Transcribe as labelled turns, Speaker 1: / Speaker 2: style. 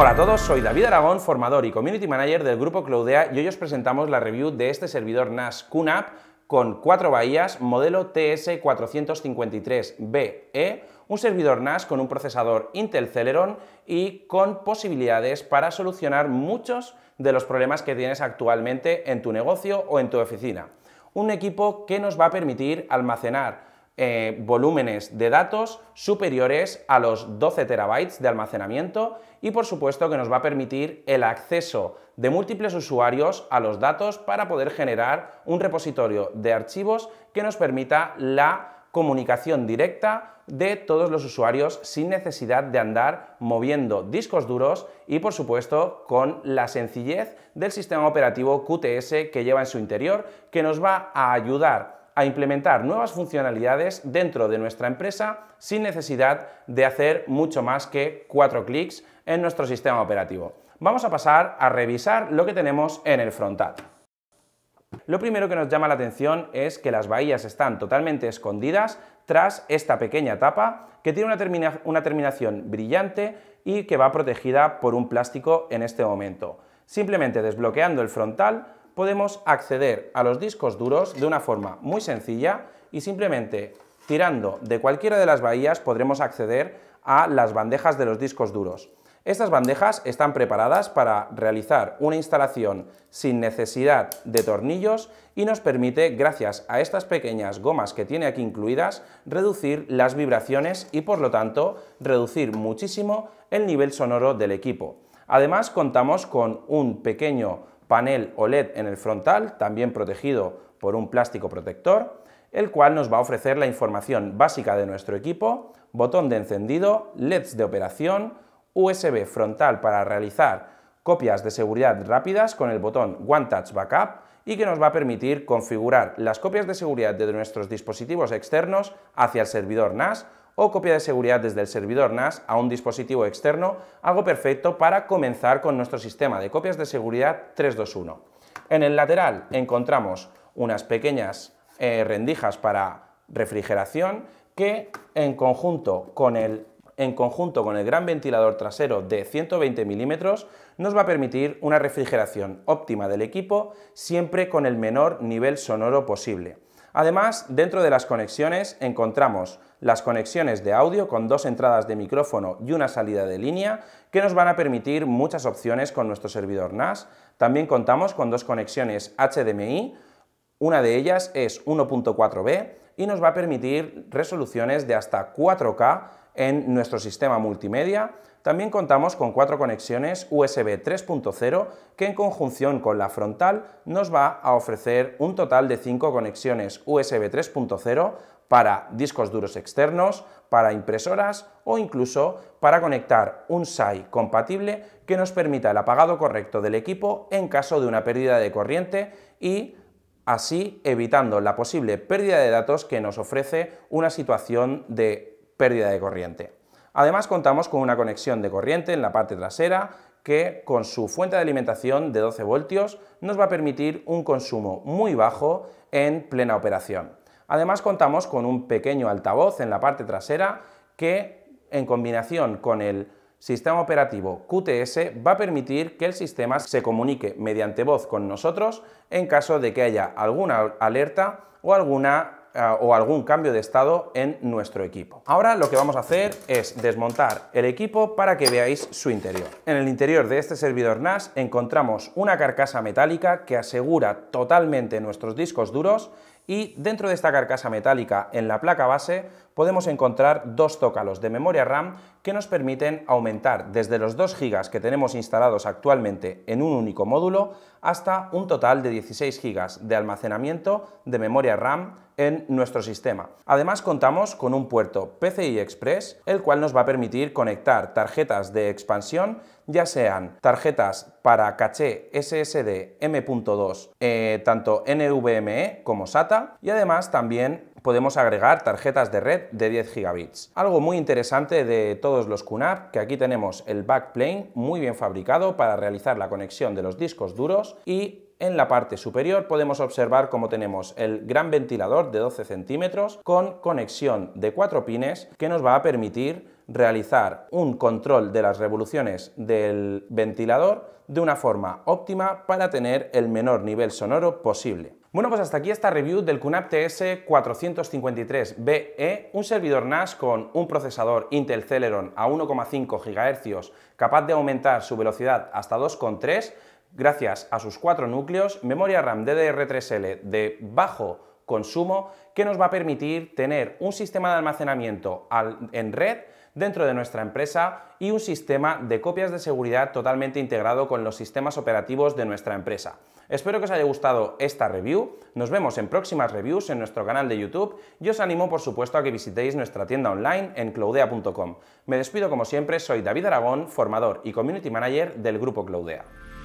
Speaker 1: Hola a todos, soy David Aragón, formador y Community Manager del grupo Cloudea y hoy os presentamos la review de este servidor NAS QNAP con cuatro bahías, modelo TS453BE, un servidor NAS con un procesador Intel Celeron y con posibilidades para solucionar muchos de los problemas que tienes actualmente en tu negocio o en tu oficina. Un equipo que nos va a permitir almacenar eh, volúmenes de datos superiores a los 12 terabytes de almacenamiento y por supuesto que nos va a permitir el acceso de múltiples usuarios a los datos para poder generar un repositorio de archivos que nos permita la comunicación directa de todos los usuarios sin necesidad de andar moviendo discos duros y por supuesto con la sencillez del sistema operativo QTS que lleva en su interior que nos va a ayudar a implementar nuevas funcionalidades dentro de nuestra empresa sin necesidad de hacer mucho más que cuatro clics en nuestro sistema operativo. Vamos a pasar a revisar lo que tenemos en el frontal. Lo primero que nos llama la atención es que las bahías están totalmente escondidas tras esta pequeña tapa que tiene una, una, terminación brillante y que va protegida por un plástico en este momento. Simplemente desbloqueando el frontal podemos acceder a los discos duros de una forma muy sencilla y simplemente tirando de cualquiera de las bahías podremos acceder a las bandejas de los discos duros. Estas bandejas están preparadas para realizar una instalación sin necesidad de tornillos y nos permite, gracias a estas pequeñas gomas que tiene aquí incluidas, reducir las vibraciones y por lo tanto reducir muchísimo el nivel sonoro del equipo. Además contamos con un pequeño panel OLED en el frontal, también protegido por un plástico protector, el cual nos va a ofrecer la información básica de nuestro equipo, botón de encendido, LEDs de operación, USB frontal para realizar copias de seguridad rápidas con el botón One Touch Backup y que nos va a permitir configurar las copias de seguridad de nuestros dispositivos externos hacia el servidor NAS o copia de seguridad desde el servidor NAS a un dispositivo externo, algo perfecto para comenzar con nuestro sistema de copias de seguridad 321. En el lateral encontramos unas pequeñas eh, rendijas para refrigeración que en conjunto con el en conjunto con el gran ventilador trasero de 120 milímetros nos va a permitir una refrigeración óptima del equipo siempre con el menor nivel sonoro posible. Además, dentro de las conexiones encontramos las conexiones de audio con dos entradas de micrófono y una salida de línea que nos van a permitir muchas opciones con nuestro servidor NAS. También contamos con dos conexiones HDMI, una de ellas es 1.4b y nos va a permitir resoluciones de hasta 4K en nuestro sistema multimedia, también contamos con cuatro conexiones USB 3.0 que en conjunción con la frontal nos va a ofrecer un total de cinco conexiones USB 3.0 para discos duros externos, para impresoras o incluso para conectar un SAI compatible que nos permita el apagado correcto del equipo en caso de una pérdida de corriente y así evitando la posible pérdida de datos que nos ofrece una situación de pérdida de corriente. Además contamos con una conexión de corriente en la parte trasera que con su fuente de alimentación de 12 voltios nos va a permitir un consumo muy bajo en plena operación. Además contamos con un pequeño altavoz en la parte trasera que en combinación con el sistema operativo QTS va a permitir que el sistema se comunique mediante voz con nosotros en caso de que haya alguna alerta o alguna eh, o algún cambio de estado en nuestro equipo. Ahora lo que vamos a hacer es desmontar el equipo para que veáis su interior. En el interior de este servidor NAS encontramos una carcasa metálica que asegura totalmente nuestros discos duros y dentro de esta carcasa metálica en la placa base podemos encontrar dos tócalos de memoria RAM que nos permiten aumentar desde los 2 GB que tenemos instalados actualmente en un único módulo hasta un total de 16 GB de almacenamiento de memoria RAM en nuestro sistema. Además contamos con un puerto PCI Express, el cual nos va a permitir conectar tarjetas de expansión, ya sean tarjetas para caché SSD M.2, eh, tanto NVMe como SATA, y además también podemos agregar tarjetas de red de 10 gigabits. Algo muy interesante de todos los QNAP, que aquí tenemos el backplane muy bien fabricado para realizar la conexión de los discos duros y en la parte superior podemos observar cómo tenemos el gran ventilador de 12 centímetros con conexión de 4 pines que nos va a permitir realizar un control de las revoluciones del ventilador de una forma óptima para tener el menor nivel sonoro posible. Bueno, pues hasta aquí esta review del QNAP TS453BE, un servidor NAS con un procesador Intel Celeron a 1,5 GHz, capaz de aumentar su velocidad hasta 2,3 gracias a sus cuatro núcleos, memoria RAM DDR3L de bajo consumo que nos va a permitir tener un sistema de almacenamiento en red dentro de nuestra empresa y un sistema de copias de seguridad totalmente integrado con los sistemas operativos de nuestra empresa. Espero que os haya gustado esta review, nos vemos en próximas reviews en nuestro canal de YouTube y os animo por supuesto a que visitéis nuestra tienda online en cloudea.com. Me despido como siempre, soy David Aragón, formador y community manager del grupo Cloudea.